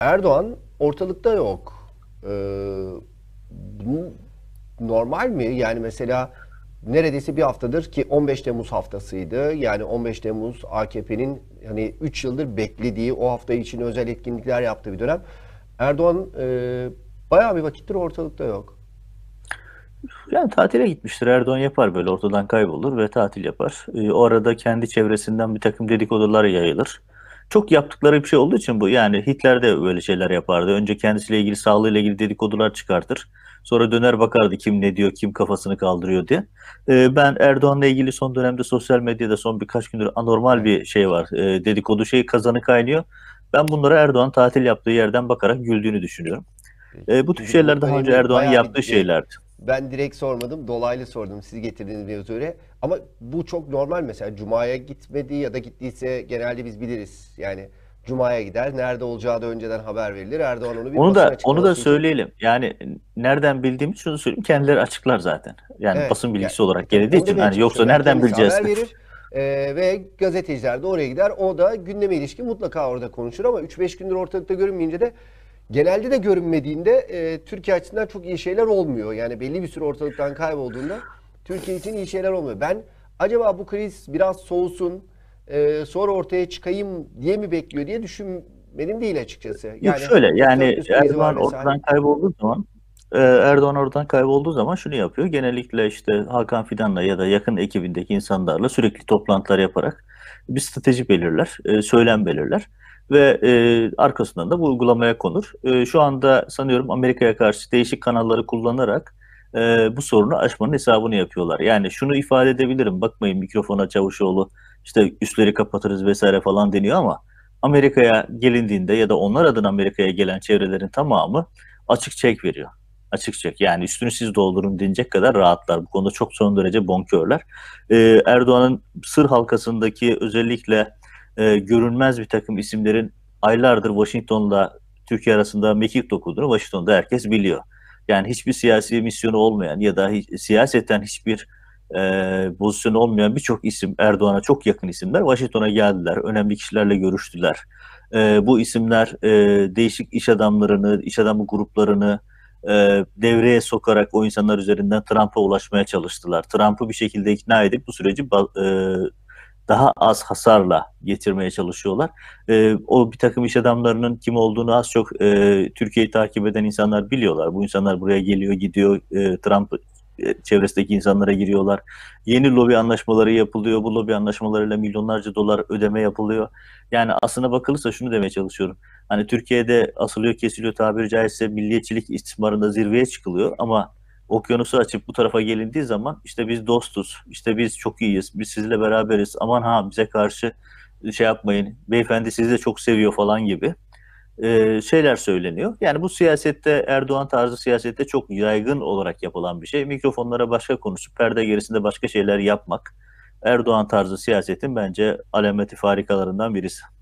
Erdoğan ortalıkta yok. Ee, bu normal mi? Yani mesela neredeyse bir haftadır ki 15 Temmuz haftasıydı. Yani 15 Temmuz AKP'nin hani 3 yıldır beklediği o hafta için özel etkinlikler yaptığı bir dönem. Erdoğan e, bayağı bir vakittir ortalıkta yok. Yani tatile gitmiştir. Erdoğan yapar böyle ortadan kaybolur ve tatil yapar. E, o arada kendi çevresinden bir takım dedikodular yayılır çok yaptıkları bir şey olduğu için bu. Yani Hitler de böyle şeyler yapardı. Önce kendisiyle ilgili sağlığıyla ilgili dedikodular çıkartır. Sonra döner bakardı kim ne diyor, kim kafasını kaldırıyor diye. Ee, ben Erdoğan'la ilgili son dönemde sosyal medyada son birkaç gündür anormal bir şey var. Ee, dedikodu şeyi kazanı kaynıyor. Ben bunlara Erdoğan tatil yaptığı yerden bakarak güldüğünü düşünüyorum. Ee, bu tür şeyler daha önce Erdoğan'ın yaptığı şeylerdi. Ben direkt sormadım, dolaylı sordum siz getirdiğiniz bir özüre. Ama bu çok normal mesela Cuma'ya gitmedi ya da gittiyse genelde biz biliriz. Yani Cuma'ya gider, nerede olacağı da önceden haber verilir. Erdoğan onu bir Onu da onu da için. söyleyelim. Yani nereden bildiğimi şunu söyleyeyim, kendileri açıklar zaten. Yani evet, basın bilgisi yani, olarak geldiği için yani yoksa ben nereden bileceğiz? Haber verir. Ee, ve gazeteciler de oraya gider. O da gündeme ilişkin mutlaka orada konuşur ama 3-5 gündür ortalıkta görünmeyince de genelde de görünmediğinde e, Türkiye açısından çok iyi şeyler olmuyor. Yani belli bir süre ortalıktan kaybolduğunda Türkiye için iyi şeyler olmuyor. Ben acaba bu kriz biraz soğusun e, sonra ortaya çıkayım diye mi bekliyor diye düşünmedim değil açıkçası. Yani, Yok şöyle yani hani- e, Erdoğan ortadan kaybolduğu zaman Erdoğan oradan kaybolduğu zaman şunu yapıyor. Genellikle işte Hakan Fidan'la ya da yakın ekibindeki insanlarla sürekli toplantılar yaparak bir strateji belirler, e, söylem belirler ve e, arkasından da bu uygulamaya konur. E, şu anda sanıyorum Amerika'ya karşı değişik kanalları kullanarak e, bu sorunu aşmanın hesabını yapıyorlar. Yani şunu ifade edebilirim, bakmayın mikrofona Çavuşoğlu işte üstleri kapatırız vesaire falan deniyor ama Amerika'ya gelindiğinde ya da onlar adına Amerika'ya gelen çevrelerin tamamı açık çek veriyor. Açık çek yani üstünü siz doldurun denecek kadar rahatlar. Bu konuda çok son derece bonkörler. Ee, Erdoğan'ın sır halkasındaki özellikle e, görünmez bir takım isimlerin aylardır Washington'da Türkiye arasında mekik dokuduğunu Washington'da herkes biliyor. Yani hiçbir siyasi misyonu olmayan ya da hiç, siyaseten hiçbir e, pozisyonu olmayan birçok isim Erdoğan'a çok yakın isimler Washington'a geldiler. Önemli kişilerle görüştüler. E, bu isimler e, değişik iş adamlarını, iş adamı gruplarını e, devreye sokarak o insanlar üzerinden Trump'a ulaşmaya çalıştılar. Trump'ı bir şekilde ikna edip bu süreci e, daha az hasarla getirmeye çalışıyorlar. E, o bir takım iş adamlarının kim olduğunu az çok e, Türkiye'yi takip eden insanlar biliyorlar. Bu insanlar buraya geliyor, gidiyor, e, Trump e, çevresindeki insanlara giriyorlar. Yeni lobi anlaşmaları yapılıyor. Bu lobi anlaşmalarıyla milyonlarca dolar ödeme yapılıyor. Yani aslına bakılırsa şunu demeye çalışıyorum. Hani Türkiye'de asılıyor kesiliyor tabiri caizse milliyetçilik istismarında zirveye çıkılıyor ama okyanusu açıp bu tarafa gelindiği zaman işte biz dostuz, işte biz çok iyiyiz, biz sizinle beraberiz, aman ha bize karşı şey yapmayın, beyefendi sizi de çok seviyor falan gibi e, şeyler söyleniyor. Yani bu siyasette Erdoğan tarzı siyasette çok yaygın olarak yapılan bir şey. Mikrofonlara başka konuşup perde gerisinde başka şeyler yapmak Erdoğan tarzı siyasetin bence alameti farikalarından birisi.